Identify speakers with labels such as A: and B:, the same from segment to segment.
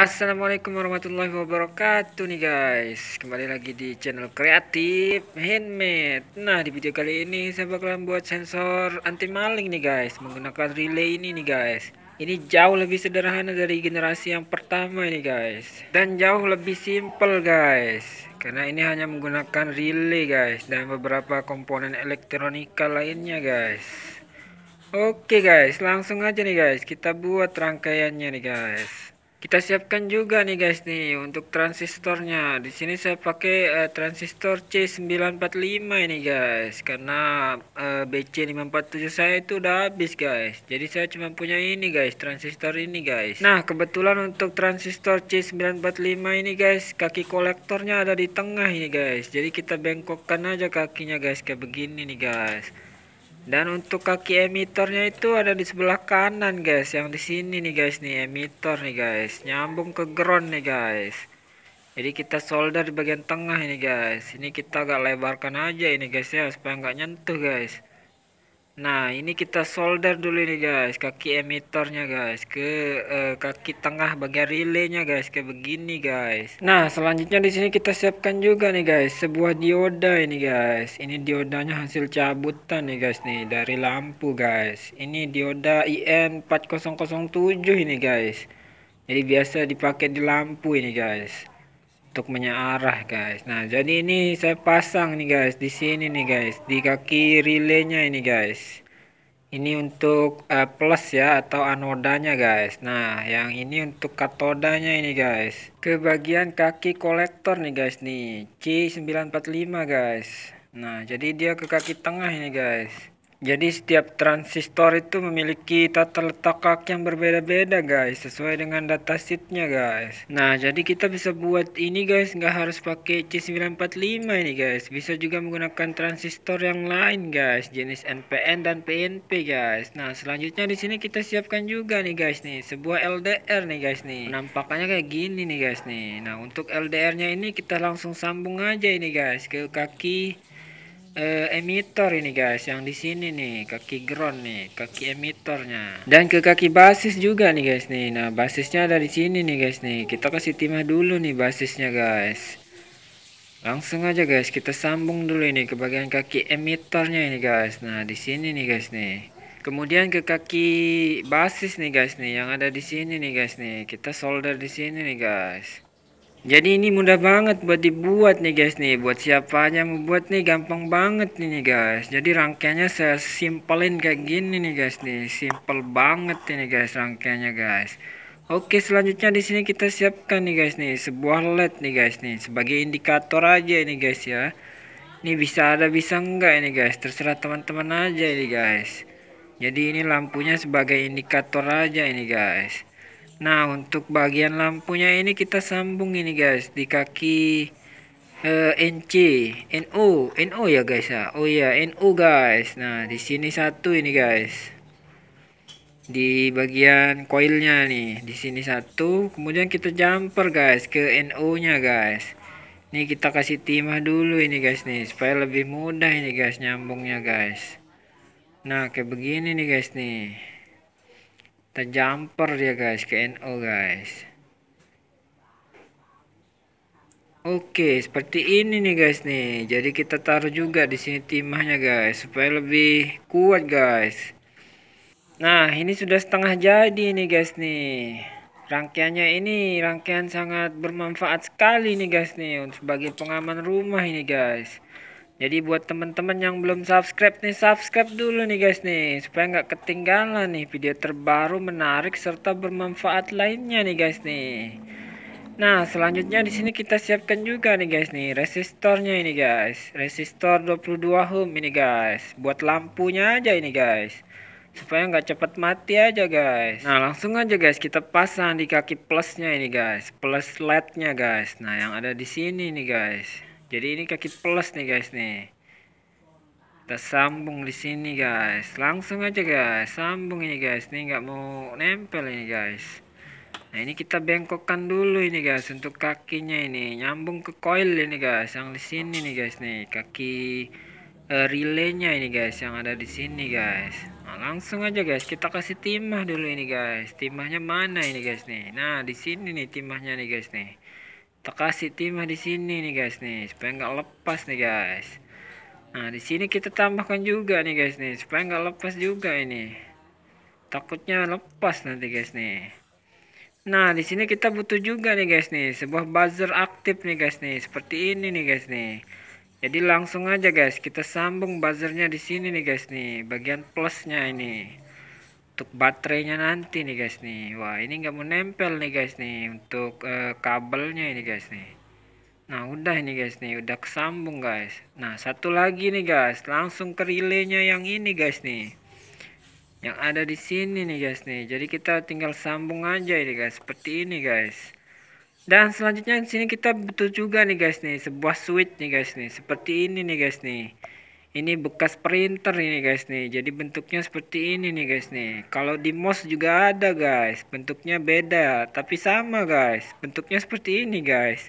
A: Assalamualaikum warahmatullahi wabarakatuh nih guys Kembali lagi di channel kreatif handmade Nah di video kali ini saya bakalan buat sensor anti maling nih guys Menggunakan relay ini nih guys Ini jauh lebih sederhana dari generasi yang pertama nih guys Dan jauh lebih simple guys Karena ini hanya menggunakan relay guys Dan beberapa komponen elektronika lainnya guys Oke guys langsung aja nih guys Kita buat rangkaiannya nih guys kita siapkan juga nih guys nih untuk transistornya di sini saya pakai uh, transistor C945 ini guys karena eh, uh, BC547 saya itu udah habis guys jadi saya cuma punya ini guys transistor ini guys nah kebetulan untuk transistor C945 ini guys kaki kolektornya ada di tengah ini guys jadi kita bengkokkan aja kakinya guys kayak begini nih guys dan untuk kaki emitornya itu ada di sebelah kanan guys, yang di sini nih guys nih emitor nih guys, nyambung ke ground nih guys. Jadi kita solder di bagian tengah ini guys. Ini kita agak lebarkan aja ini guys ya supaya nggak nyentuh guys. Nah ini kita solder dulu nih guys kaki emitornya guys ke uh, kaki tengah bagian relaynya guys kayak begini guys. Nah selanjutnya di sini kita siapkan juga nih guys sebuah dioda ini guys. Ini diodanya hasil cabutan nih guys nih dari lampu guys. Ini dioda IN4007 ini guys. Jadi biasa dipakai di lampu ini guys untuk menyarah guys nah jadi ini saya pasang nih guys di sini nih guys di kaki relaynya ini guys ini untuk uh, plus ya atau anodanya guys nah yang ini untuk katodanya ini guys ke bagian kaki kolektor nih guys nih C945 guys nah jadi dia ke kaki tengah ini guys jadi setiap transistor itu memiliki tata letak yang berbeda-beda guys Sesuai dengan datasheetnya guys Nah jadi kita bisa buat ini guys nggak harus pakai C945 ini guys Bisa juga menggunakan transistor yang lain guys Jenis NPN dan PNP guys Nah selanjutnya di sini kita siapkan juga nih guys nih Sebuah LDR nih guys nih Nampaknya kayak gini nih guys nih Nah untuk LDR nya ini kita langsung sambung aja ini guys Ke kaki uh, eh, emitor ini guys yang di sini nih kaki ground nih kaki emitornya dan ke kaki basis juga nih guys nih nah basisnya ada di sini nih guys nih kita kasih timah dulu nih basisnya guys langsung aja guys kita sambung dulu ini ke bagian kaki emitornya ini guys nah di sini nih guys nih kemudian ke kaki basis nih guys nih yang ada di sini nih guys nih kita solder di sini nih guys jadi ini mudah banget buat dibuat nih guys nih Buat siapa aja mau buat nih gampang banget nih, nih guys Jadi rangkaiannya saya simpelin kayak gini nih guys nih Simple banget ini guys rangkaiannya guys Oke selanjutnya di sini kita siapkan nih guys nih Sebuah led nih guys nih Sebagai indikator aja ini guys ya Ini bisa ada bisa enggak ini guys Terserah teman-teman aja ini guys Jadi ini lampunya sebagai indikator aja ini guys Nah untuk bagian lampunya ini kita sambung ini guys di kaki uh, eh, NC NU NU ya guys ya Oh ya NU guys Nah di sini satu ini guys di bagian koilnya nih di sini satu kemudian kita jumper guys ke NU nya guys Nih kita kasih timah dulu ini guys nih supaya lebih mudah ini guys nyambungnya guys Nah kayak begini nih guys nih jumper dia guys ke NO guys Oke seperti ini nih guys nih jadi kita taruh juga di sini timahnya guys supaya lebih kuat guys Nah ini sudah setengah jadi nih guys nih rangkaiannya ini rangkaian sangat bermanfaat sekali nih guys nih untuk sebagai pengaman rumah ini guys jadi buat teman-teman yang belum subscribe nih, subscribe dulu nih guys nih. Supaya nggak ketinggalan nih video terbaru menarik serta bermanfaat lainnya nih guys nih. Nah, selanjutnya di sini kita siapkan juga nih guys nih resistornya ini guys. Resistor 22 ohm ini guys. Buat lampunya aja ini guys. Supaya nggak cepat mati aja guys. Nah, langsung aja guys kita pasang di kaki plusnya ini guys. Plus lednya guys. Nah, yang ada di sini nih guys jadi ini kaki plus nih guys nih kita sambung di sini guys langsung aja guys sambung ini guys nih nggak mau nempel ini guys nah ini kita bengkokkan dulu ini guys untuk kakinya ini nyambung ke coil ini guys yang di sini nih guys nih kaki uh, relaynya ini guys yang ada di sini guys nah, langsung aja guys kita kasih timah dulu ini guys timahnya mana ini guys nih nah di sini nih timahnya nih guys nih kasih timah di sini nih guys nih supaya nggak lepas nih guys nah di sini kita tambahkan juga nih guys nih supaya nggak lepas juga ini takutnya lepas nanti guys nih nah di sini kita butuh juga nih guys nih sebuah buzzer aktif nih guys nih seperti ini nih guys nih jadi langsung aja guys kita sambung buzzernya di sini nih guys nih bagian plusnya ini untuk baterainya nanti nih guys nih wah ini nggak mau nempel nih guys nih untuk uh, kabelnya ini guys nih nah udah ini guys nih udah kesambung guys nah satu lagi nih guys langsung ke relaynya yang ini guys nih yang ada di sini nih guys nih jadi kita tinggal sambung aja ini guys seperti ini guys dan selanjutnya di sini kita butuh juga nih guys nih sebuah switch nih guys nih seperti ini nih guys nih ini bekas printer ini guys nih jadi bentuknya seperti ini nih guys nih kalau di mouse juga ada guys bentuknya beda tapi sama guys bentuknya seperti ini guys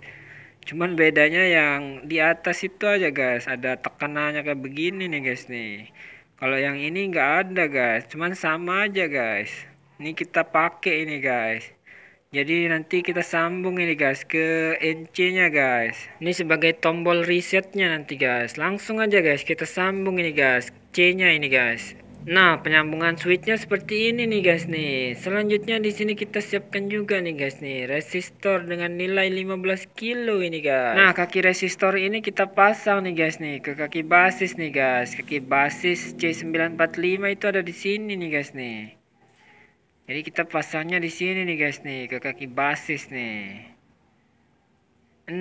A: cuman bedanya yang di atas itu aja guys ada tekanannya kayak begini nih guys nih kalau yang ini nggak ada guys cuman sama aja guys ini kita pakai ini guys jadi nanti kita sambung ini guys ke NC nya guys Ini sebagai tombol resetnya nanti guys Langsung aja guys kita sambung ini guys C nya ini guys Nah penyambungan switchnya seperti ini nih guys nih Selanjutnya di sini kita siapkan juga nih guys nih Resistor dengan nilai 15 kilo ini guys Nah kaki resistor ini kita pasang nih guys nih Ke kaki basis nih guys Kaki basis C945 itu ada di sini nih guys nih jadi kita pasangnya di sini nih guys nih ke kaki basis nih.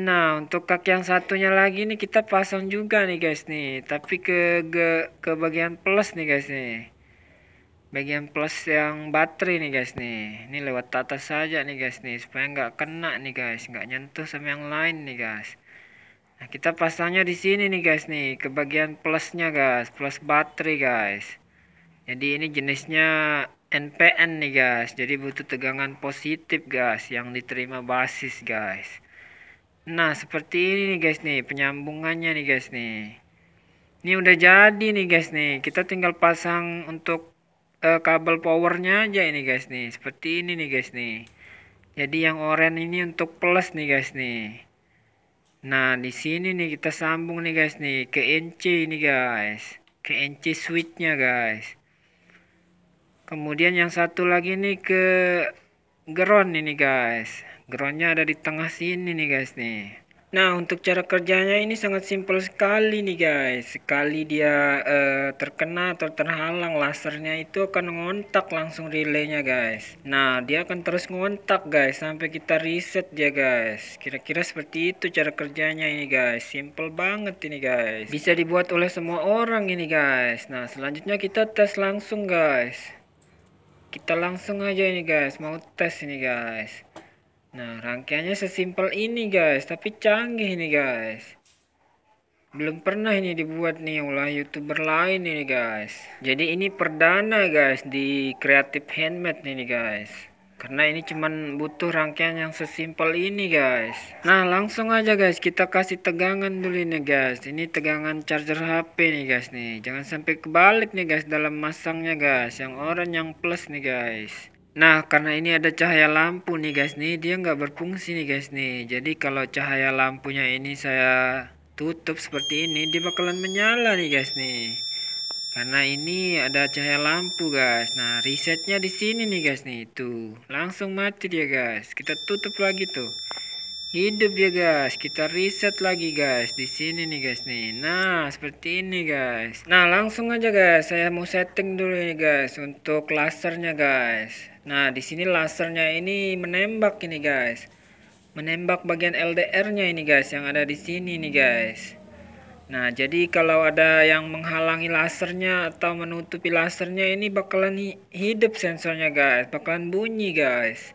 A: Nah untuk kaki yang satunya lagi nih kita pasang juga nih guys nih. Tapi ke ke, ke bagian plus nih guys nih. Bagian plus yang baterai nih guys nih. Ini lewat atas saja nih guys nih supaya nggak kena nih guys, nggak nyentuh sama yang lain nih guys. Nah kita pasangnya di sini nih guys nih ke bagian plusnya guys, plus baterai guys. Jadi ini jenisnya NPN nih guys jadi butuh tegangan positif guys yang diterima basis guys nah seperti ini nih guys nih penyambungannya nih guys nih ini udah jadi nih guys nih kita tinggal pasang untuk uh, kabel powernya aja ini guys nih seperti ini nih guys nih jadi yang oranye ini untuk plus nih guys nih nah di sini nih kita sambung nih guys nih ke NC ini guys ke NC switchnya guys kemudian yang satu lagi nih ke ground ini guys groundnya ada di tengah sini nih guys nih nah untuk cara kerjanya ini sangat simpel sekali nih guys sekali dia uh, terkena atau terhalang lasernya itu akan ngontak langsung relaynya guys nah dia akan terus ngontak guys sampai kita reset dia guys kira-kira seperti itu cara kerjanya ini guys simple banget ini guys bisa dibuat oleh semua orang ini guys nah selanjutnya kita tes langsung guys kita langsung aja ini guys mau tes ini guys nah rangkaiannya sesimpel ini guys tapi canggih ini guys belum pernah ini dibuat nih oleh youtuber lain ini guys jadi ini perdana guys di creative handmade ini guys karena ini cuman butuh rangkaian yang sesimpel ini guys nah langsung aja guys kita kasih tegangan dulu ini guys ini tegangan charger HP nih guys nih jangan sampai kebalik nih guys dalam masangnya guys yang orange yang plus nih guys Nah karena ini ada cahaya lampu nih guys nih dia nggak berfungsi nih guys nih jadi kalau cahaya lampunya ini saya tutup seperti ini dia bakalan menyala nih guys nih karena ini ada cahaya lampu guys. Nah resetnya di sini nih guys nih tuh. Langsung mati dia guys. Kita tutup lagi tuh. Hidup ya guys. Kita reset lagi guys. Di sini nih guys nih. Nah seperti ini guys. Nah langsung aja guys. Saya mau setting dulu ini guys untuk lasernya guys. Nah di sini lasernya ini menembak ini guys. Menembak bagian LDR-nya ini guys yang ada di sini nih guys. Nah, jadi kalau ada yang menghalangi lasernya atau menutupi lasernya ini bakalan hidup sensornya guys, bakalan bunyi guys.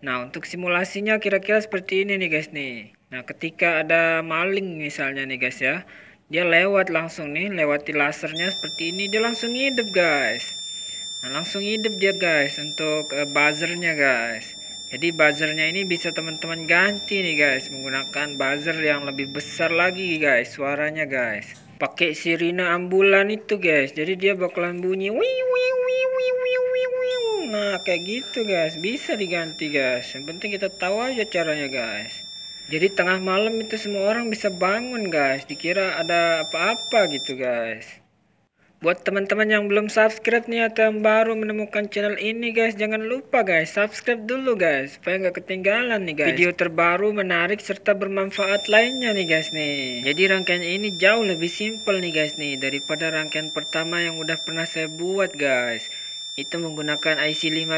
A: Nah, untuk simulasinya kira-kira seperti ini nih guys nih. Nah, ketika ada maling misalnya nih guys ya, dia lewat langsung nih, lewati lasernya seperti ini, dia langsung hidup guys. Nah, langsung hidup dia guys untuk uh, buzzernya guys jadi buzzernya ini bisa teman-teman ganti nih guys menggunakan buzzer yang lebih besar lagi guys suaranya guys pakai sirine ambulan itu guys jadi dia bakalan bunyi wii wii wii wii wii wii wii nah kayak gitu guys bisa diganti guys yang penting kita tahu aja caranya guys jadi tengah malam itu semua orang bisa bangun guys dikira ada apa-apa gitu guys Buat teman-teman yang belum subscribe nih atau yang baru menemukan channel ini guys, jangan lupa guys, subscribe dulu guys, supaya nggak ketinggalan nih guys. Video terbaru, menarik, serta bermanfaat lainnya nih guys nih. Jadi rangkaian ini jauh lebih simple nih guys nih, daripada rangkaian pertama yang udah pernah saya buat guys. Itu menggunakan IC 55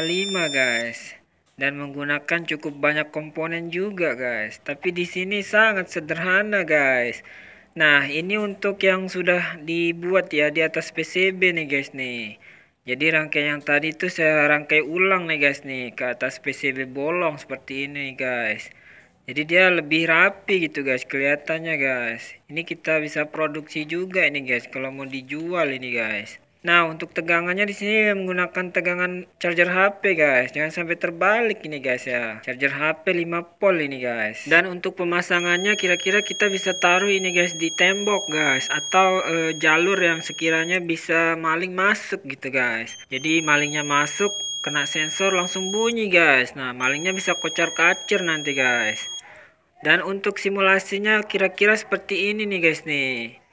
A: guys. Dan menggunakan cukup banyak komponen juga guys. Tapi di sini sangat sederhana guys. Nah, ini untuk yang sudah dibuat ya di atas PCB nih guys nih. Jadi rangkai yang tadi itu saya rangkai ulang nih guys nih ke atas PCB bolong seperti ini guys. Jadi dia lebih rapi gitu guys kelihatannya guys. Ini kita bisa produksi juga ini guys kalau mau dijual ini guys. Nah, untuk tegangannya di sini menggunakan tegangan charger HP, guys. Jangan sampai terbalik ini, guys ya. Charger HP 5 volt ini, guys. Dan untuk pemasangannya kira-kira kita bisa taruh ini, guys, di tembok, guys, atau e, jalur yang sekiranya bisa maling masuk gitu, guys. Jadi malingnya masuk kena sensor langsung bunyi, guys. Nah, malingnya bisa kocar-kacir nanti, guys. Dan untuk simulasinya kira-kira seperti ini nih, guys nih.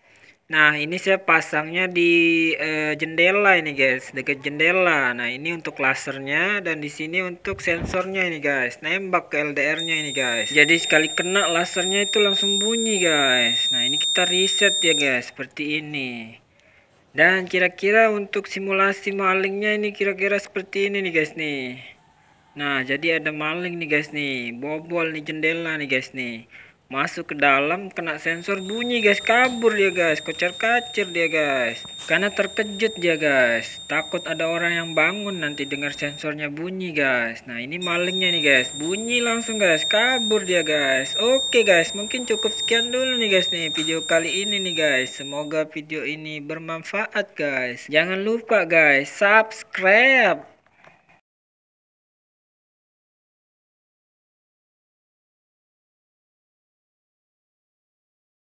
A: Nah, ini saya pasangnya di eh, jendela ini, guys, dekat jendela. Nah, ini untuk lasernya dan di sini untuk sensornya ini, guys. Nembak ke LDR-nya ini, guys. Jadi sekali kena lasernya itu langsung bunyi, guys. Nah, ini kita reset ya, guys, seperti ini. Dan kira-kira untuk simulasi malingnya ini kira-kira seperti ini nih, guys nih. Nah, jadi ada maling nih, guys nih. Bobol nih jendela nih, guys nih masuk ke dalam kena sensor bunyi guys kabur dia guys kocar kacir dia guys karena terkejut dia guys takut ada orang yang bangun nanti dengar sensornya bunyi guys nah ini malingnya nih guys bunyi langsung guys kabur dia guys oke guys mungkin cukup sekian dulu nih guys nih video kali ini nih guys semoga video ini bermanfaat guys jangan lupa guys subscribe